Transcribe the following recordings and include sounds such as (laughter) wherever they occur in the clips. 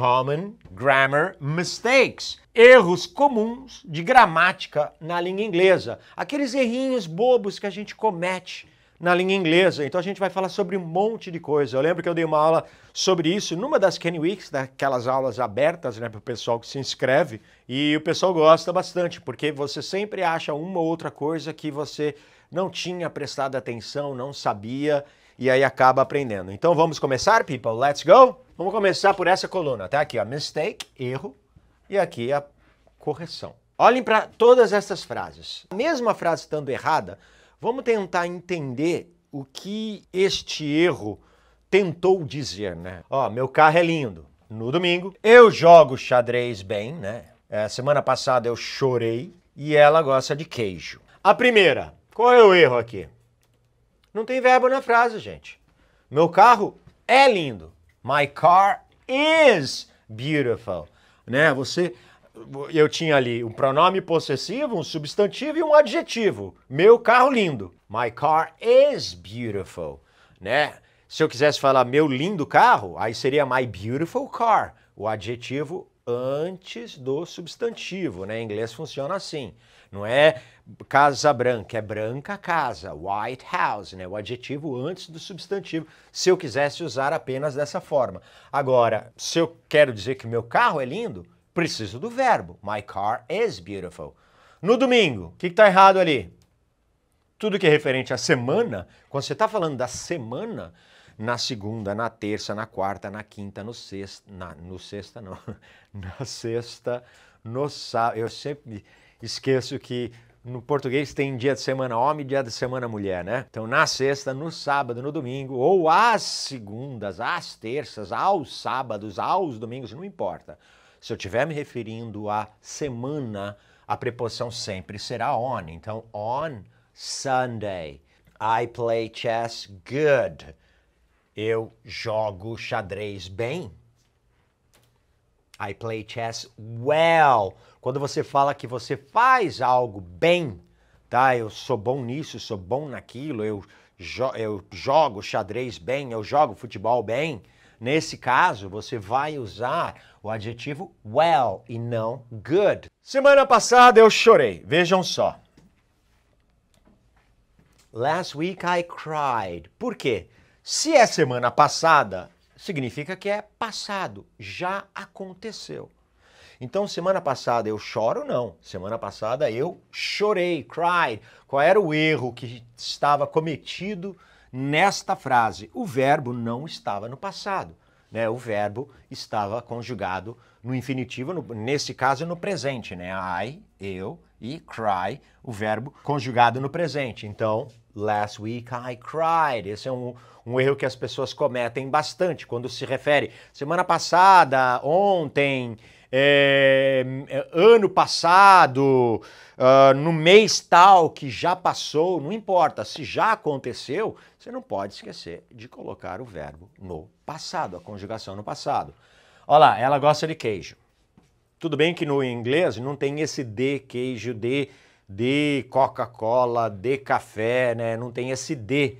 Common Grammar Mistakes. Erros comuns de gramática na língua inglesa. Aqueles errinhos bobos que a gente comete na língua inglesa. Então a gente vai falar sobre um monte de coisa. Eu lembro que eu dei uma aula sobre isso numa das Kenwicks, Weeks, daquelas aulas abertas, né, para o pessoal que se inscreve. E o pessoal gosta bastante, porque você sempre acha uma ou outra coisa que você não tinha prestado atenção, não sabia e aí acaba aprendendo. Então vamos começar, people? Let's go! Vamos começar por essa coluna, tá? Aqui, ó, mistake, erro, e aqui a correção. Olhem para todas essas frases. Mesmo a frase estando errada, vamos tentar entender o que este erro tentou dizer, né? Ó, meu carro é lindo. No domingo, eu jogo xadrez bem, né? É, semana passada eu chorei e ela gosta de queijo. A primeira, qual é o erro aqui? Não tem verbo na frase, gente. Meu carro é lindo. My car is beautiful. Né? Você eu tinha ali um pronome possessivo, um substantivo e um adjetivo. Meu carro lindo. My car is beautiful, né? Se eu quisesse falar meu lindo carro, aí seria my beautiful car, o adjetivo antes do substantivo, né? Em inglês funciona assim. Não é Casa Branca, é Branca Casa, White House, né? O adjetivo antes do substantivo, se eu quisesse usar apenas dessa forma. Agora, se eu quero dizer que meu carro é lindo, preciso do verbo. My car is beautiful. No domingo, o que está errado ali? Tudo que é referente à semana, quando você está falando da semana, na segunda, na terça, na quarta, na quinta, no sexta, na, no sexta não, (laughs) na sexta, no sábado, eu sempre esqueço que no português tem dia de semana homem e dia de semana mulher, né? Então na sexta, no sábado, no domingo, ou às segundas, às terças, aos sábados, aos domingos, não importa. Se eu estiver me referindo à semana, a preposição sempre será on. Então, on Sunday. I play chess good. Eu jogo xadrez bem. I play chess well. Quando você fala que você faz algo bem, tá? Eu sou bom nisso, sou bom naquilo, eu, jo eu jogo xadrez bem, eu jogo futebol bem. Nesse caso, você vai usar o adjetivo well e não good. Semana passada eu chorei, vejam só. Last week I cried. Por quê? Se é semana passada, significa que é passado, já aconteceu. Então, semana passada eu choro? Não. Semana passada eu chorei, cried. Qual era o erro que estava cometido nesta frase? O verbo não estava no passado. Né? O verbo estava conjugado no infinitivo, no, nesse caso no presente. Né? I, eu, e cry, o verbo conjugado no presente. Então, last week I cried. Esse é um, um erro que as pessoas cometem bastante quando se refere semana passada, ontem, é, ano passado, uh, no mês tal que já passou, não importa, se já aconteceu, você não pode esquecer de colocar o verbo no passado, a conjugação no passado. Olha lá, ela gosta de queijo. Tudo bem que no inglês não tem esse de queijo, de, de Coca-Cola, de café, né? Não tem esse de.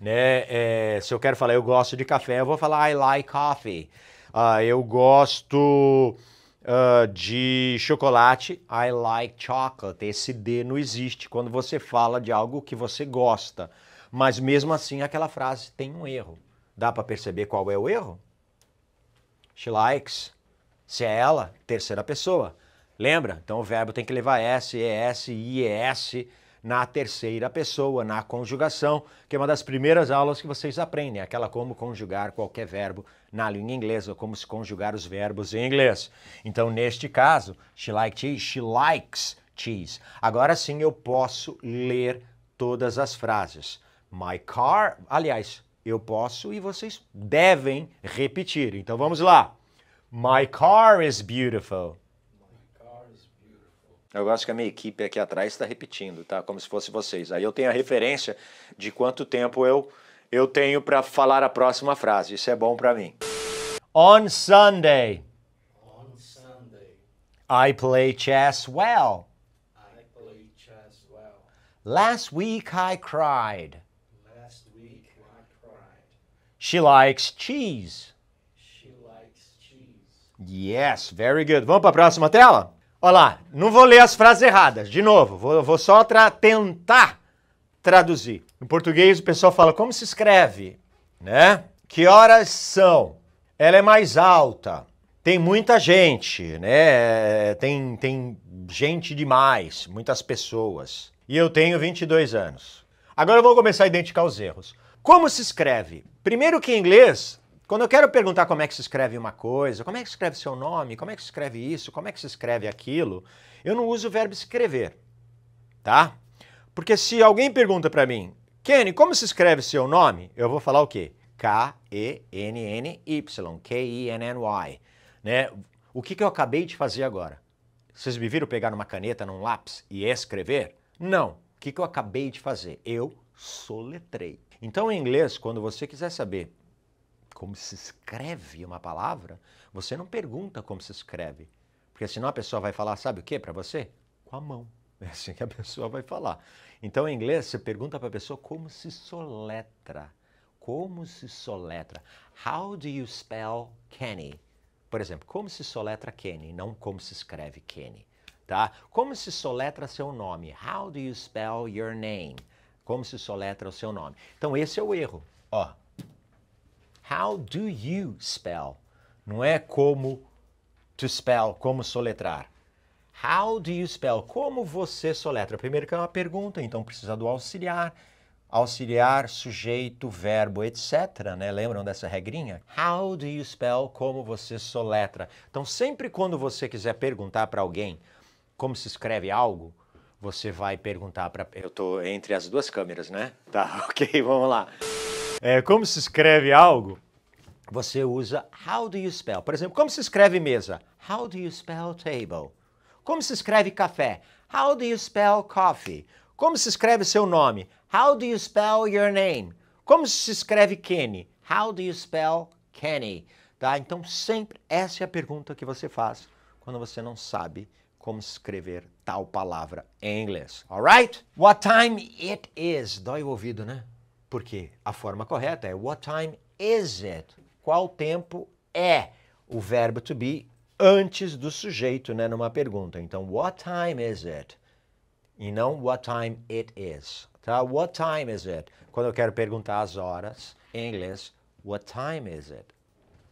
Né? É, se eu quero falar eu gosto de café, eu vou falar I like coffee. Uh, eu gosto uh, de chocolate, I like chocolate. Esse D não existe quando você fala de algo que você gosta. Mas mesmo assim, aquela frase tem um erro. Dá para perceber qual é o erro? She likes se é ela, terceira pessoa. Lembra? Então o verbo tem que levar S, ES, IES na terceira pessoa, na conjugação, que é uma das primeiras aulas que vocês aprendem, aquela como conjugar qualquer verbo na língua inglesa, como se conjugar os verbos em inglês. Então, neste caso, she likes cheese, she likes cheese. Agora sim eu posso ler todas as frases. My car, aliás, eu posso e vocês devem repetir. Então vamos lá. My car is beautiful. Eu gosto que a minha equipe aqui atrás está repetindo, tá? Como se fosse vocês. Aí eu tenho a referência de quanto tempo eu, eu tenho para falar a próxima frase. Isso é bom para mim. On Sunday. On Sunday. I play chess well. I play chess well. Last week I cried. Last week I cried. She likes cheese. Yes, very good. Vamos para a próxima tela? Olha lá, não vou ler as frases erradas, de novo, vou, vou só tra tentar traduzir. Em português o pessoal fala como se escreve, né? Que horas são? Ela é mais alta. Tem muita gente, né? É, tem, tem gente demais, muitas pessoas. E eu tenho 22 anos. Agora eu vou começar a identificar os erros. Como se escreve? Primeiro que em inglês quando eu quero perguntar como é que se escreve uma coisa, como é que se escreve seu nome, como é que se escreve isso, como é que se escreve aquilo, eu não uso o verbo escrever, tá? Porque se alguém pergunta para mim, Kenny, como se escreve seu nome? Eu vou falar o quê? K-E-N-N-Y, k e n n y né? O que, que eu acabei de fazer agora? Vocês me viram pegar uma caneta, num lápis e escrever? Não. O que, que eu acabei de fazer? Eu soletrei. Então, em inglês, quando você quiser saber como se escreve uma palavra, você não pergunta como se escreve. Porque senão a pessoa vai falar, sabe o que para você? Com a mão. (laughs) É assim que a pessoa vai falar. Então, em inglês, você pergunta para a pessoa como se soletra. Como se soletra. How do you spell Kenny? Por exemplo, como se soletra Kenny, não como se escreve Kenny. Tá? Como se soletra seu nome? How do you spell your name? Como se soletra o seu nome? Então, esse é o erro. Ó, How do you spell? Não é como to spell, como soletrar. How do you spell? Como você soletra? Primeiro que é uma pergunta, então precisa do auxiliar. Auxiliar, sujeito, verbo, etc. Né? Lembram dessa regrinha? How do you spell? Como você soletra? Então, sempre quando você quiser perguntar para alguém como se escreve algo, você vai perguntar para. Eu estou entre as duas câmeras, né? Tá, (laughs) ok, vamos lá. É, como se escreve algo, você usa how do you spell. Por exemplo, como se escreve mesa? How do you spell table? Como se escreve café? How do you spell coffee? Como se escreve seu nome? How do you spell your name? Como se escreve Kenny? How do you spell Kenny? Tá? Então, sempre essa é a pergunta que você faz quando você não sabe como escrever tal palavra em inglês. Alright? What time it is? Dói o ouvido, né? Porque a forma correta é what time is it? Qual tempo é o verbo to be antes do sujeito, né, numa pergunta. Então, what time is it? E não what time it is, tá? What time is it? Quando eu quero perguntar as horas, em inglês, what time is it?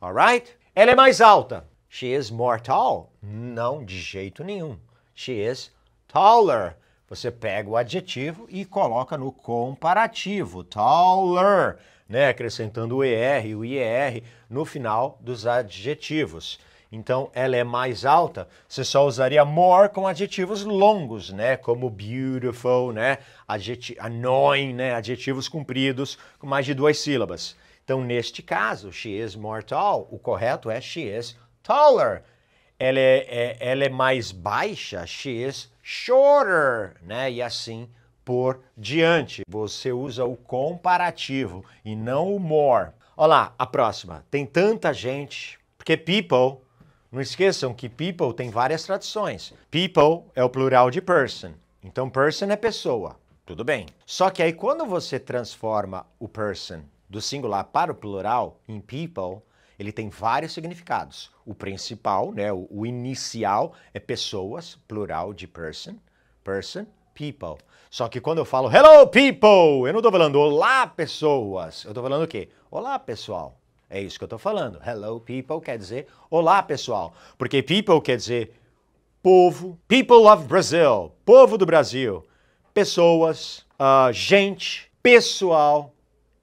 Alright? Ela é mais alta. She is more tall? Não, de jeito nenhum. She is taller. Você pega o adjetivo e coloca no comparativo, taller, né? acrescentando o ER e o IER no final dos adjetivos. Então, ela é mais alta, você só usaria more com adjetivos longos, né? Como beautiful, né? Adjeti annoying, né? Adjetivos compridos com mais de duas sílabas. Então, neste caso, she is more tall, o correto é she is taller ela é, é, ela é mais baixa, she is shorter, né? E assim por diante. Você usa o comparativo e não o more. Olha lá, a próxima. Tem tanta gente, porque people, não esqueçam que people tem várias traduções. People é o plural de person. Então person é pessoa. Tudo bem. Só que aí quando você transforma o person do singular para o plural em people, ele tem vários significados. O principal, né, o, o inicial é pessoas, plural de person, person, people. Só que quando eu falo hello people, eu não estou falando olá pessoas, eu estou falando o quê? Olá pessoal. É isso que eu estou falando. Hello people quer dizer olá pessoal, porque people quer dizer povo, people of Brazil, povo do Brasil, pessoas, uh, gente, pessoal,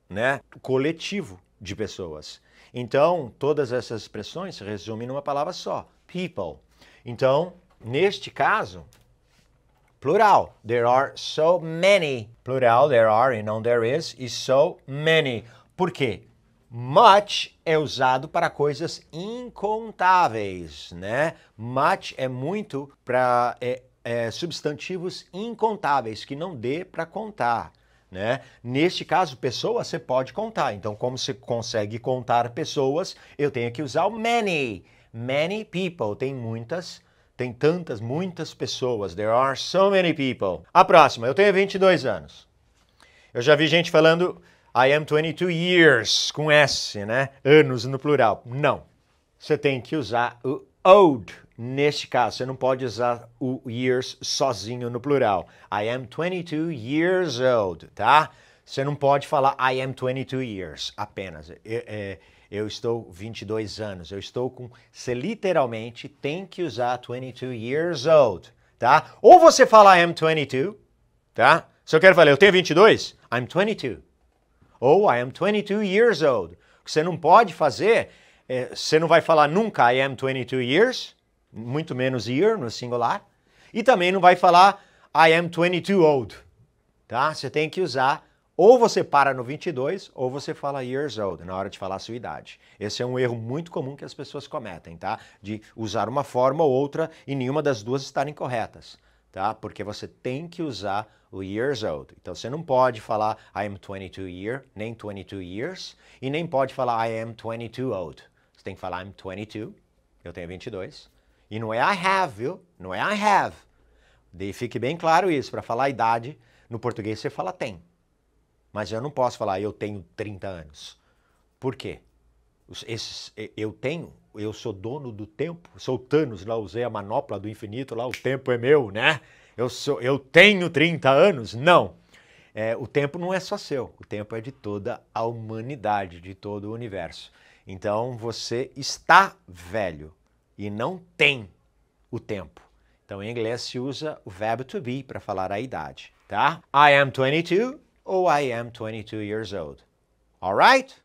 né? Coletivo de pessoas. Então, todas essas expressões se resumem numa palavra só: people. Então, neste caso, plural. There are so many. Plural, there are e não there is, e so many. Por quê? Much é usado para coisas incontáveis, né? Much é muito para é, é, substantivos incontáveis, que não dê para contar. Né? Neste caso, pessoas você pode contar. Então, como você consegue contar pessoas, eu tenho que usar o many. Many people. Tem muitas, tem tantas, muitas pessoas. There are so many people. A próxima, eu tenho 22 anos. Eu já vi gente falando I am 22 years com S, né? Anos no plural. Não. Você tem que usar o old. Neste caso, você não pode usar o years sozinho no plural. I am 22 years old, tá? Você não pode falar I am 22 years apenas. Eu, eu, é, eu estou 22 anos. Eu estou com. Você literalmente tem que usar 22 years old, tá? Ou você fala I am 22, tá? Se eu quero falar eu tenho 22, I'm 22. Ou I am 22 years old. O que você não pode fazer, é, você não vai falar nunca I am 22 years muito menos year no singular, e também não vai falar I am 22 old, tá? Você tem que usar ou você para no 22 ou você fala years old na hora de falar a sua idade. Esse é um erro muito comum que as pessoas cometem, tá? De usar uma forma ou outra e nenhuma das duas estarem corretas, tá? Porque você tem que usar o years old. Então você não pode falar I am 22 year, nem 22 years, e nem pode falar I am 22 old. Você tem que falar I'm 22, eu tenho 22, e não é I have, viu? Não é I have. Daí fique bem claro isso. Para falar idade, no português você fala tem. Mas eu não posso falar eu tenho 30 anos. Por quê? Esses, eu tenho, eu sou dono do tempo. Sou Thanos, lá usei a manopla do infinito, lá o tempo é meu, né? Eu, sou, eu tenho 30 anos? Não. É, o tempo não é só seu, o tempo é de toda a humanidade, de todo o universo. Então você está velho, e não tem o tempo. Então, em inglês se usa o verbo to be para falar a idade, tá? I am 22 ou I am 22 years old. All right?